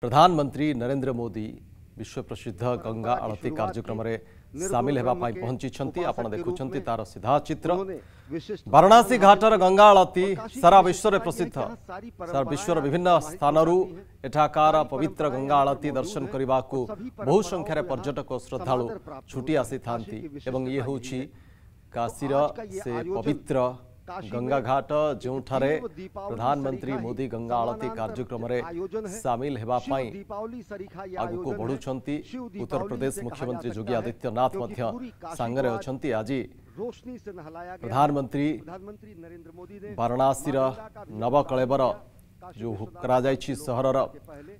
प्रधानमंत्री नरेंद्र मोदी विश्व प्रसिद्ध गंगा आरती कार्यक्रम सामिल होगा पहुंची आपड़ देखुं तार सीधा चित्र वाराणसी घाटर गंगा आरती सारा विश्व प्रसिद्ध विश्वर विभिन्न स्थानूार पवित्र गंगा आरती दर्शन करने को बहु संख्यार पर्यटक श्रद्धा छुट्टी आसी था ये हूँ काशीर से पवित्र गंगा घाट जो प्रधानमंत्री मोदी गंगा आरती कार्यक्रम सामिल आगे बढ़ुंट उत्तर प्रदेश मुख्यमंत्री योगी आदित्यनाथ आज प्रधानमंत्री वाराणसी नवकलेबर जो कर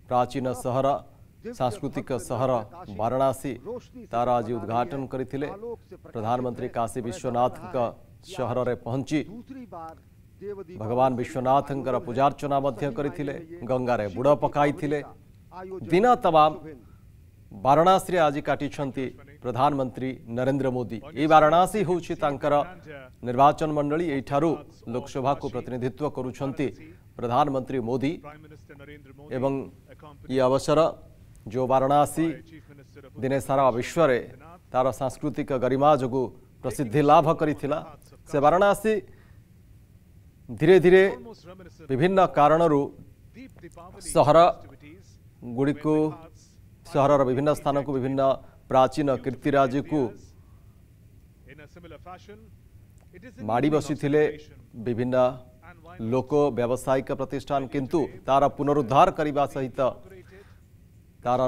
प्राचीन सहर सांस्कृतिक सहर वाराणसी तार आज उद्घाटन कर प्रधानमंत्री काशी विश्वनाथ का सहर से पहुंची भगवान विश्वनाथ पूजार्चना गंगार बुड़ पकड़ दिन तमाम वाराणसी आज काटिंट प्रधानमंत्री नरेंद्र मोदी ये वाराणसी हूँ निर्वाचन मंडल यही लोकसभा को प्रतिनिधित्व कर प्रधानमंत्री मोदी एवं ये अवसर जो वाराणसी दिने सारा विश्व तार सांस्कृतिक गरिमा जगू प्रसिद्धि लाभ गरिसी वाराणसी धीरे धीरे विभिन्न स्थानको विभिन्न विभिन्न प्राचीन किर्तिराज कुन माड़ी बसिँदै विभिन्न लोक व्यवसायिक प्रतिष्ठान किंतु तार पुनरुद्धार सहित तार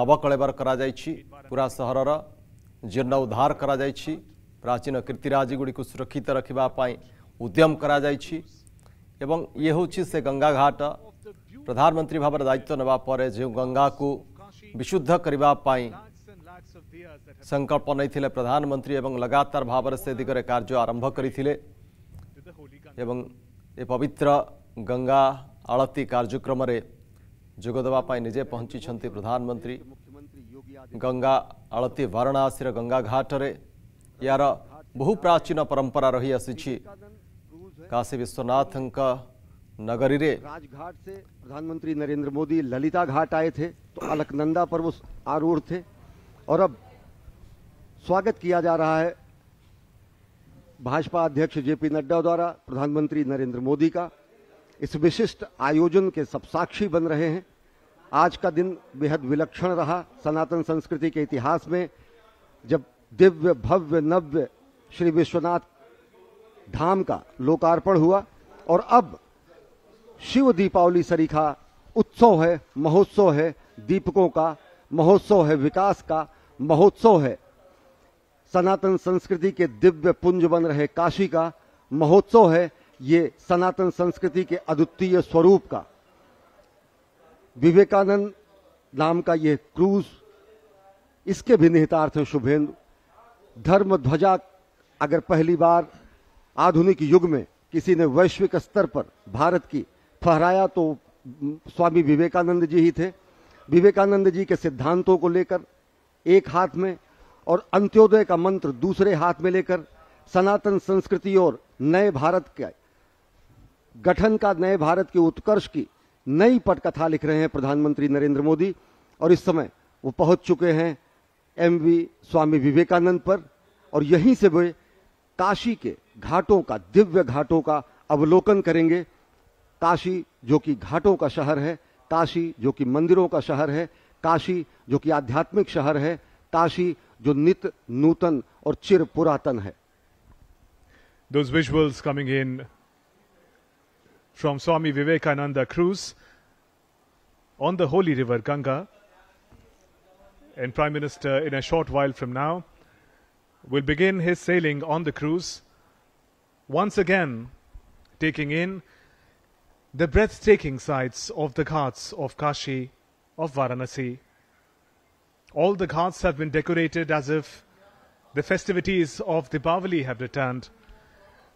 नवकलेबर पुरा सहरर जीर्ण उद्धार कर प्राचीन कीर्तिराजी गुड़ी सुरक्षित रखापी उद्यम कर गंगा घाट प्रधानमंत्री भाव दायित्व नापर जो गंगा को विशुद्ध करने संकल्प नहीं प्रधानमंत्री एवं लगातार भाव से दिगरे कार्य आरंभ कर पवित्र गंगा आड़ती कार्यक्रम जोगदेप निजे पहुँची प्रधानमंत्री गंगा ଆଳତୀ ବାରଣାସୀର ଗଙ୍ଗା ଘାଟରେ ଏହାର ବହୁ ପ୍ରାଚୀନ ପରମ୍ପରା ରହିଆସିଛି କାଶୀ ବିଶ୍ୱନାଥଙ୍କ नगरी रे राजघाट से प्रधानमंत्री नरेंद्र मोदी ललिता घाट आए थे तो अलकनंदा पर वो आरूढ़ थे और अब स्वागत किया जा रहा है भाजपा अध्यक्ष जेपी नड्डा द्वारा प्रधानमंत्री नरेंद्र मोदी का इस विशिष्ट आयोजन के सब साक्षी बन रहे हैं आज का दिन बेहद विलक्षण रहा सनातन संस्कृति के इतिहास में जब दिव्य भव्य नव्य श्री विश्वनाथ धाम का लोकार्पण हुआ और अब शिव दीपावली सरीखा उत्सव है महोत्सव है दीपकों का महोत्सव है विकास का महोत्सव है सनातन संस्कृति के दिव्य पुंज बन रहे काशी का महोत्सव है ये सनातन संस्कृति के अद्वितीय स्वरूप का विवेकानंद नाम का यह क्रूज इसके भी निहितार्थ हैं शुभेंदु धर्म ध्वजा अगर पहली बार आधुनिक युग में किसी ने वैश्विक स्तर पर भारत की फहराया तो स्वामी विवेकानंद जी ही थे विवेकानंद जी के सिद्धांतों को लेकर एक हाथ में और अंत्योदय का मंत्र दूसरे हाथ में लेकर सनातन संस्कृति और नए भारत के गठन का नए भारत के उत्कर्ष की नई पटकथा लिख रहे हैं प्रधानमंत्री नरेंद्र मोदी और इस समय वो पहुंच चुके हैं एम स्वामी विवेकानंद पर और यहीं से वे काशी के घाटों का दिव्य घाटों का अवलोकन करेंगे काशी जो कि घाटों का शहर है काशी जो कि मंदिरों का शहर है काशी जो कि आध्यात्मिक शहर है काशी जो नित नूतन और चिर पुरातन है Those visuals coming in from Swami Vivekananda cruise on the holy river Ganga. And Prime Minister, in a short while from now, will begin his sailing on the cruise, once again taking in the breathtaking sights of the ghats of Kashi, of Varanasi. All the ghats have been decorated as if the festivities of Diwali have returned.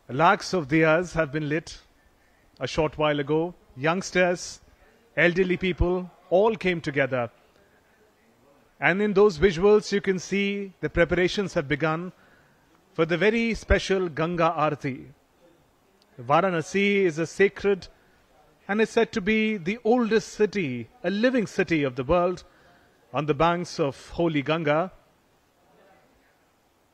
Lakhs of diyas have been lit a short while ago, youngsters, elderly people, all came together. And in those visuals, you can see the preparations have begun for the very special Ganga Aarti. Varanasi is a sacred and is said to be the oldest city, a living city of the world, on the banks of holy Ganga.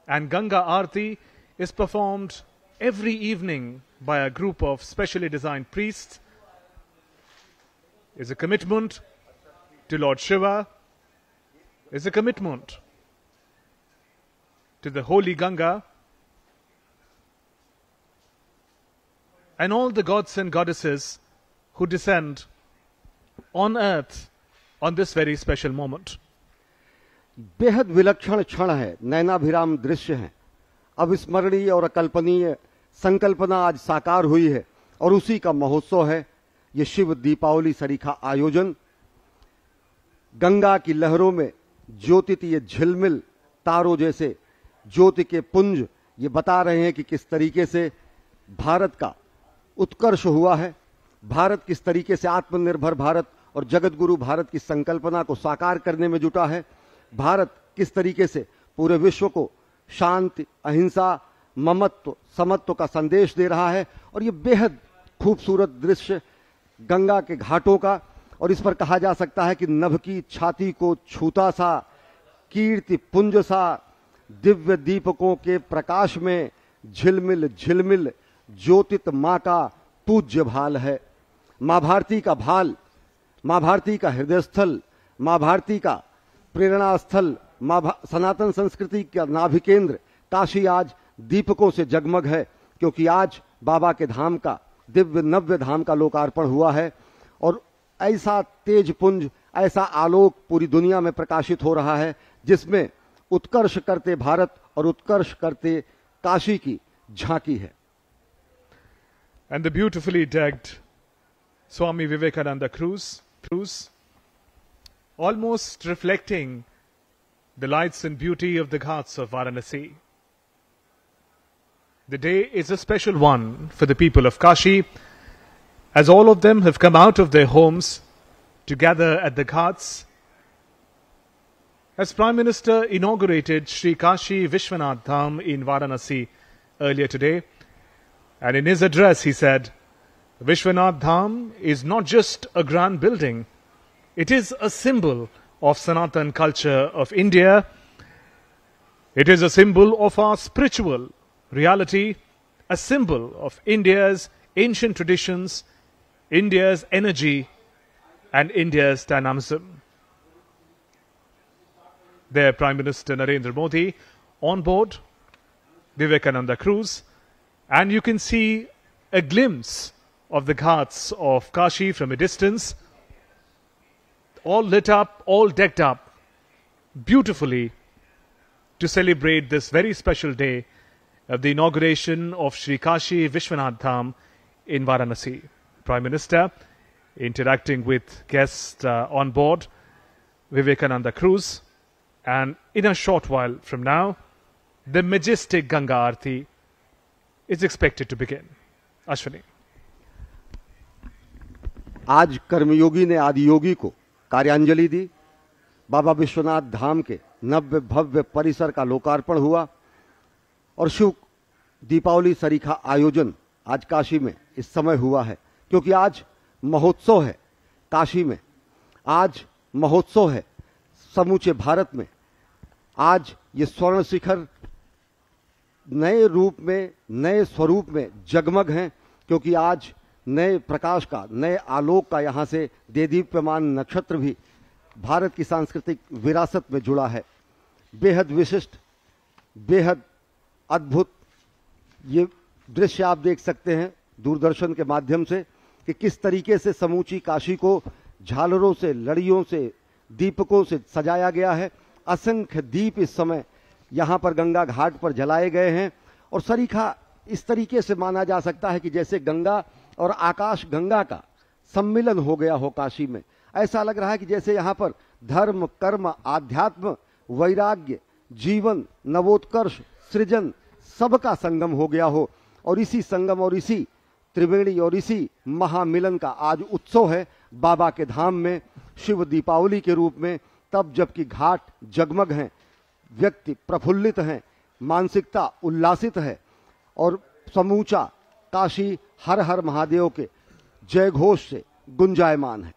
And Ganga Aarti is performed every evening by a group of specially designed priests is a commitment to Lord Shiva, is a commitment to the holy Ganga and all the gods and goddesses who descend on earth on this very special moment. बेहद विलक्षण क्षण है नैनाभिराम दृश्य है अविस्मरणीय और अकल्पनीय संकल्पना आज साकार हुई है और उसी का महोत्सव है ये शिव दीपावली सरीखा आयोजन गंगा की लहरों में ये झिलमिल तारों जैसे ज्योति के पुंज ये बता रहे हैं कि किस तरीके से भारत का उत्कर्ष हुआ है भारत किस तरीके से आत्मनिर्भर भारत और जगत गुरु भारत की संकल्पना को साकार करने में जुटा है भारत किस तरीके से पूरे विश्व को शांति अहिंसा ममत्व समत्व का संदेश दे रहा है और ये बेहद खूबसूरत दृश्य गंगा के घाटों का और इस पर कहा जा सकता है कि नभ की छाती को छूता सा कीर्ति पुंज सा दिव्य दीपकों के प्रकाश में झिलमिल झिलमिल ज्योतित माँ का पूज्य भाल है माँ भारती का भाल माँ भारती का हृदय स्थल माँ भारती का प्रेरणा स्थल माँ सनातन संस्कृति का नाभिकेंद्र काशी आज दीपकों से जगमग है क्योंकि आज बाबा के धाम का दिव्य नव्य धाम का लोकार्पण हुआ है और ऐसा तेज पुंज ऐसा आलोक पूरी दुनिया में प्रकाशित हो रहा है जिसमें उत्कर्ष करते भारत और उत्कर्ष करते काशी की झांकी है and the beautifully decked Swami Vivekananda cruise cruise almost reflecting the lights and beauty of the ghats of Varanasi The day is a special one for the people of Kashi, as all of them have come out of their homes to gather at the ghats. As Prime Minister inaugurated Sri Kashi Vishwanath Dham in Varanasi earlier today, and in his address he said, Vishwanath Dham is not just a grand building, it is a symbol of Sanatan culture of India. It is a symbol of our spiritual reality, a symbol of India's ancient traditions, India's energy, and India's dynamism. Their Prime Minister Narendra Modi on board Vivekananda Cruz, and you can see a glimpse of the ghats of Kashi from a distance, all lit up, all decked up beautifully to celebrate this very special day of the inauguration of Sri Kashi Vishwanath Dham in Varanasi. Prime Minister interacting with guests uh, on board Vivekananda Cruz and in a short while from now the majestic Ganga Aarti is expected to begin. Ashwini. आज कर्मयोगी ने आदियोगी को कार्यांजलि दी बाबा विश्वनाथ धाम के नव्य भव्य परिसर का लोकार्पण हुआ और शुभ दीपावली सरी का आयोजन आज काशी में इस समय हुआ है क्योंकि आज महोत्सव है काशी में आज महोत्सव है समूचे भारत में आज ये स्वर्ण शिखर नए रूप में नए स्वरूप में जगमग हैं क्योंकि आज नए प्रकाश का नए आलोक का यहाँ से देदीप्यमान नक्षत्र भी भारत की सांस्कृतिक विरासत में जुड़ा है बेहद विशिष्ट बेहद अद्भुत ये दृश्य आप देख सकते हैं दूरदर्शन के माध्यम से कि किस तरीके से समूची काशी को झालरों से लड़ियों से दीपकों से सजाया गया है असंख्य दीप इस समय यहाँ पर गंगा घाट पर जलाए गए हैं और सरीखा इस तरीके से माना जा सकता है कि जैसे गंगा और आकाश गंगा का सम्मिलन हो गया हो काशी में ऐसा लग रहा है कि जैसे यहाँ पर धर्म कर्म आध्यात्म वैराग्य जीवन नवोत्कर्ष सृजन सबका संगम हो गया हो और इसी संगम और इसी त्रिवेणी और इसी महामिलन का आज उत्सव है बाबा के धाम में शिव दीपावली के रूप में तब जबकि घाट जगमग हैं व्यक्ति प्रफुल्लित हैं मानसिकता उल्लासित है और समूचा काशी हर हर महादेव के जय घोष से गुंजायमान है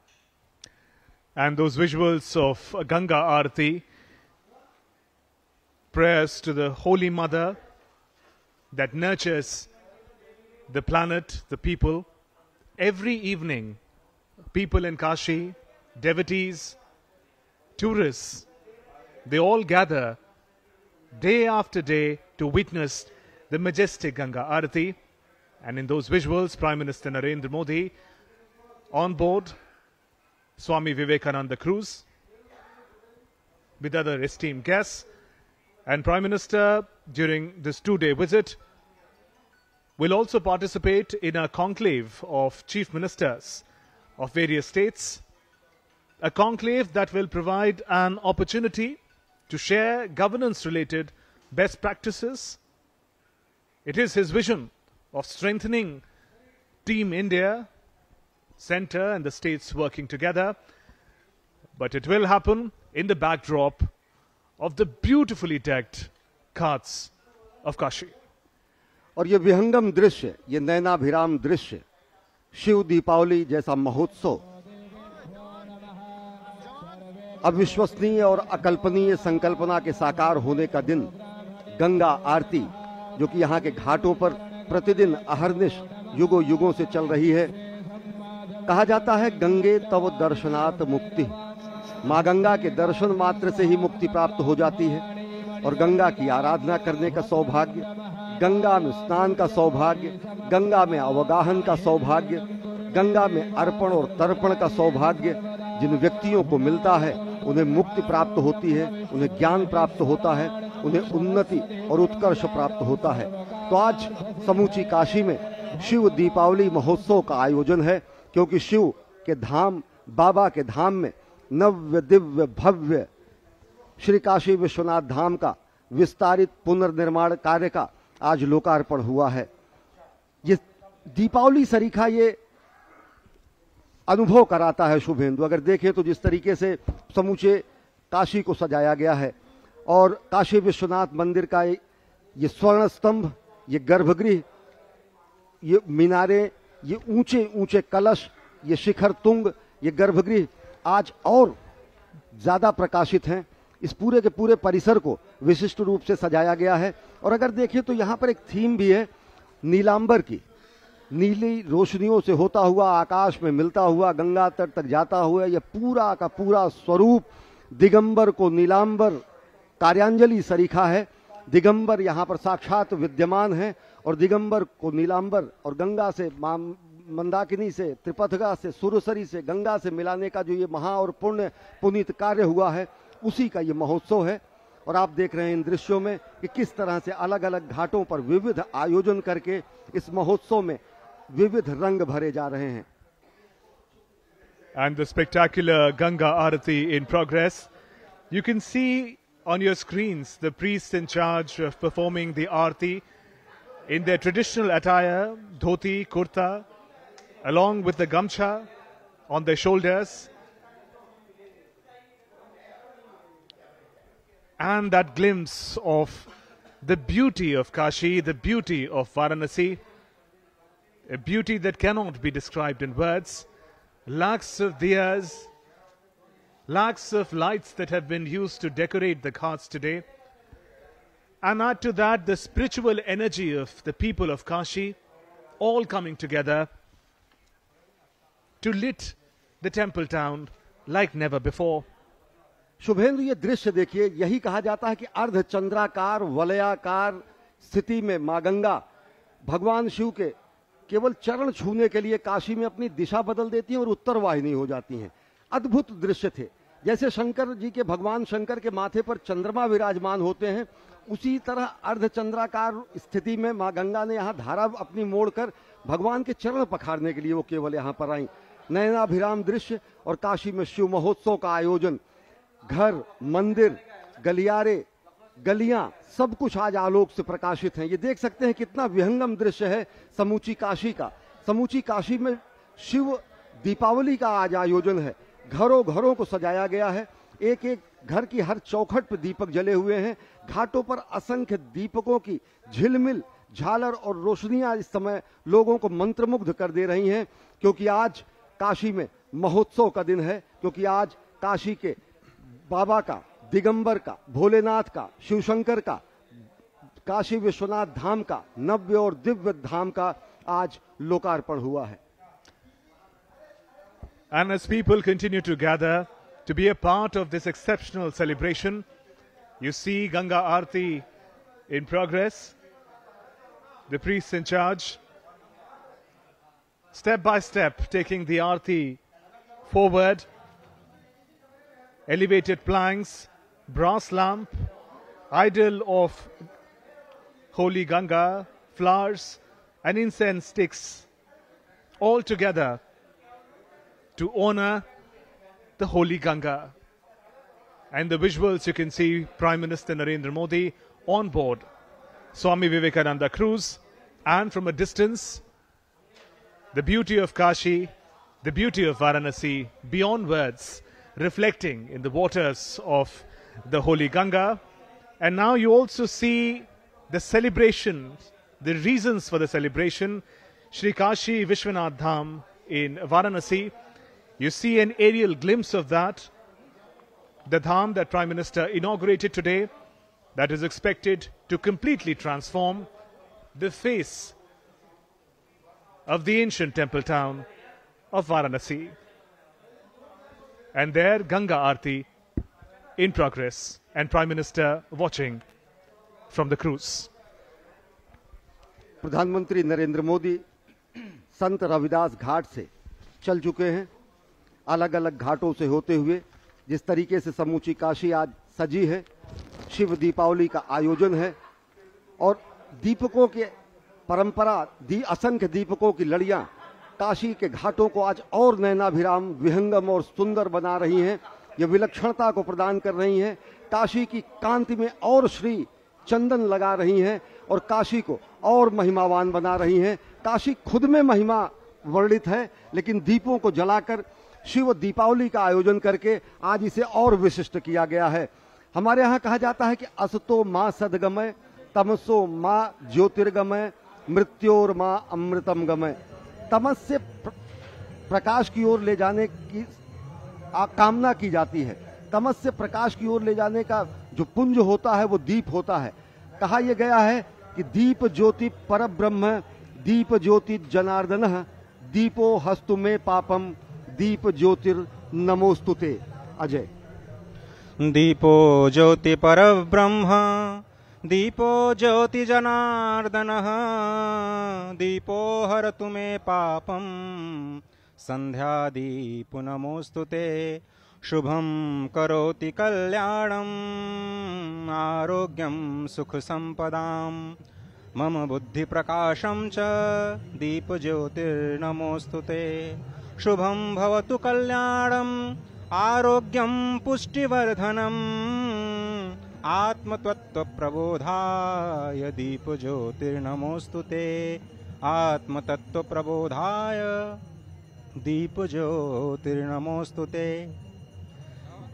and those visuals of Ganga aarti prayers to the Holy Mother that nurtures the planet, the people. Every evening, people in Kashi, devotees, tourists, they all gather day after day to witness the majestic Ganga Arati. And in those visuals, Prime Minister Narendra Modi on board Swami Vivekananda Cruz with other esteemed guests and Prime Minister, during this two day visit, will also participate in a conclave of chief ministers of various states, a conclave that will provide an opportunity to share governance related best practices. It is his vision of strengthening Team India, Centre, and the states working together, but it will happen in the backdrop of the beautifully decked Ghats of Kashi. और ये विहंगम दृश्य ये नयनाभिराम दृश्य शिव दीपावली जैसा महोत्सव अविश्वसनीय और अकल्पनीय संकल्पना के साकार होने का दिन गंगा आरती जो कि यहाँ के घाटों पर प्रतिदिन अहरनिश युगो युगों से चल रही है कहा जाता है गंगे तव दर्शनात् मुक्ति माँ गंगा के दर्शन मात्र से ही मुक्ति प्राप्त हो जाती है और गंगा की आराधना करने का सौभाग्य गंगा में स्नान का सौभाग्य गंगा में अवगाहन का सौभाग्य गंगा में अर्पण और तर्पण का सौभाग्य जिन व्यक्तियों को मिलता है उन्हें मुक्ति प्राप्त होती है उन्हें ज्ञान प्राप्त होता है उन्हें उन्नति और उत्कर्ष प्राप्त होता है तो आज समूची काशी में शिव दीपावली महोत्सव का आयोजन है क्योंकि शिव के धाम बाबा के धाम में नव्य दिव्य भव्य श्री काशी विश्वनाथ धाम का विस्तारित पुनर्निर्माण कार्य का आज लोकार्पण हुआ है ये दीपावली सरीखा ये अनुभव कराता है शुभेंदु अगर देखें तो जिस तरीके से समूचे काशी को सजाया गया है और काशी विश्वनाथ मंदिर का ये स्वर्ण स्तंभ ये गर्भगृह ये मीनारे ये ऊंचे ऊंचे कलश ये शिखर तुंग ये गर्भगृह आज और ज़्यादा प्रकाशित हैं इस पूरे के पूरे परिसर को विशिष्ट रूप से सजाया गया है और अगर देखिए तो यहाँ पर एक थीम भी है नीलांबर की नीली रोशनियों से होता हुआ आकाश में मिलता हुआ गंगा तट तक जाता हुआ यह पूरा का पूरा स्वरूप दिगंबर को नीलांबर कार्यांजलि सरीखा है दिगंबर यहाँ पर साक्षात विद्यमान है और दिगंबर को नीलांबर और गंगा से माम मंदाकिनी से त्रिपथगा से सुरसरी से गंगा से मिलाने का जो ये महा और पुण्य पुनीत कार्य हुआ है उसी का ये महोत्सव है और आप देख रहे हैं इन दृश्यों में कि किस तरह से अलग अलग घाटों पर विविध आयोजन करके इस महोत्सव में विविध रंग भरे जा रहे हैं and the spectacular Ganga aarti in progress you can see on your screen the priest in charge of performing the aarti in their traditional attire dhoti kurta along with the gamcha on their shoulders. And that glimpse of the beauty of Kashi, the beauty of Varanasi, a beauty that cannot be described in words. Lakhs of diyas, lakhs of lights that have been used to decorate the ghats today. And add to that the spiritual energy of the people of Kashi, all coming together to lit the temple town like never before. Shubhendu ये दृश्य देखिए यही कहा जाता है कि अर्ध चंद्राकार वलयाकार स्थिति में माँ गंगा भगवान शिव के केवल चरण छूने के लिए काशी में अपनी दिशा बदल देती हैं और उत्तर वाहिनी हो जाती हैं अद्भुत दृश्य थे जैसे शंकर जी के भगवान शंकर के माथे पर चंद्रमा विराजमान होते हैं उसी तरह अर्धचंद्राकार स्थिति में माँ गंगा ने यहाँ धारा अपनी मोड़ कर भगवान के चरण पखारने के लिए वो केवल यहाँ पर आई नयनाभिराम दृश्य और काशी में शिव महोत्सव का आयोजन घर मंदिर गलियारे गलियां सब कुछ आज आलोक से प्रकाशित हैं ये देख सकते हैं कितना विहंगम दृश्य है समूची काशी का समूची काशी में शिव दीपावली का आज आयोजन है घरों घरों को सजाया गया है एक एक घर की हर चौखट पर दीपक जले हुए हैं घाटों पर असंख्य दीपकों की झिलमिल झालर और रोशनियां इस समय लोगों को मंत्रमुग्ध कर दे रही हैं क्योंकि आज काशी में महोत्सव का दिन है क्योंकि आज काशी के बाबा का दिगंबर का भोलेनाथ का शिवशंकर का काशी विश्वनाथ धाम का नव्य और दिव्य धाम का आज लोकार्पण हुआ है and as people continue to gather to be a part of this exceptional celebration you see Ganga aarti in progress the priest in charge step by step taking the arti forward. Elevated planks, brass lamp, idol of holy Ganga, flowers and incense sticks all together to honor the holy Ganga. And the visuals you can see Prime Minister Narendra Modi on board Swami Vivekananda cruise, and from a distance the beauty of Kashi, the beauty of Varanasi beyond words, reflecting in the waters of the holy Ganga. And now you also see the celebration, the reasons for the celebration. Sri Kashi Vishwanath Dham in Varanasi. You see an aerial glimpse of that. The Dham that Prime Minister inaugurated today, that is expected to completely transform the face of the ancient temple town of Varanasi. And there, Ganga Aarti in progress, and Prime Minister watching from the cruise. प्रधानमंत्री नरेंद्र मोदी संत रविदास घाट से चल चुके हैं अलग अलग घाटों से होते हुए जिस तरीके से समूची काशी आज सजी है शिव दीपावली का आयोजन है और दीपकों के परंपरा दी असंख्य दीपकों की लड़ियां काशी के घाटों को आज और नैनाभिराम विहंगम और सुंदर बना रही हैं ये विलक्षणता को प्रदान कर रही हैं काशी की कांति में और श्री चंदन लगा रही हैं और काशी को और महिमावान बना रही हैं काशी खुद में महिमा वर्णित है लेकिन दीपों को जलाकर शिव दीपावली का आयोजन करके आज इसे और विशिष्ट किया गया है हमारे यहाँ कहा जाता है कि असतो माँ सदगमय तमसो माँ ज्योतिर्गमय मृत्योर माँ अमृतम गमय तमस से प्रकाश की ओर ले जाने की कामना की जाती है तमस से प्रकाश की ओर ले जाने का जो पुंज होता है वो दीप होता है कहा यह गया है कि दीप ज्योति पर ब्रह्म दीप ज्योति जनार्दन दीपो हस्तु में पापम दीप ज्योतिर नमोस्तुते अजय दीपो ज्योति पर ब्रह्म दीपो ज्योतिजनार्दनः दीपो हर हरतु मे पापं सन्ध्यादीपुनमोऽस्तु ते शुभं करोति आरोग्यम सुख संपदा मम बुद्धिप्रकाशं च दीपज्योतिर्नमोऽस्तु ते शुभम भवतु कल्याणम् आरोग्यं पुष्टिवर्धनम् आत्मतत्व प्रबोधाय दीप ज्योतिर्नमोस्तु ते आत्मतत्व प्रबोधाय दीप ज्योतिर्नमोस्तु ते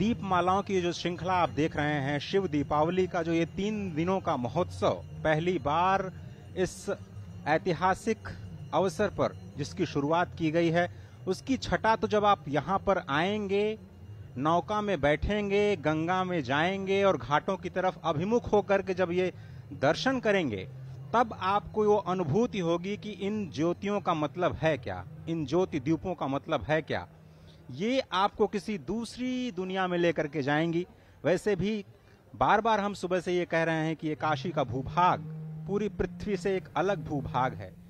दीप मालाओं की जो श्रृंखला आप देख रहे हैं शिव दीपावली का जो ये तीन दिनों का महोत्सव पहली बार इस ऐतिहासिक अवसर पर जिसकी शुरुआत की गई है उसकी छटा तो जब आप यहाँ पर आएंगे नौका में बैठेंगे गंगा में जाएंगे और घाटों की तरफ अभिमुख होकर के जब ये दर्शन करेंगे तब आपको वो अनुभूति होगी कि इन ज्योतियों का मतलब है क्या इन ज्योति द्वीपों का मतलब है क्या ये आपको किसी दूसरी दुनिया में लेकर के जाएंगी वैसे भी बार बार हम सुबह से ये कह रहे हैं कि ये काशी का भूभाग पूरी पृथ्वी से एक अलग भूभाग है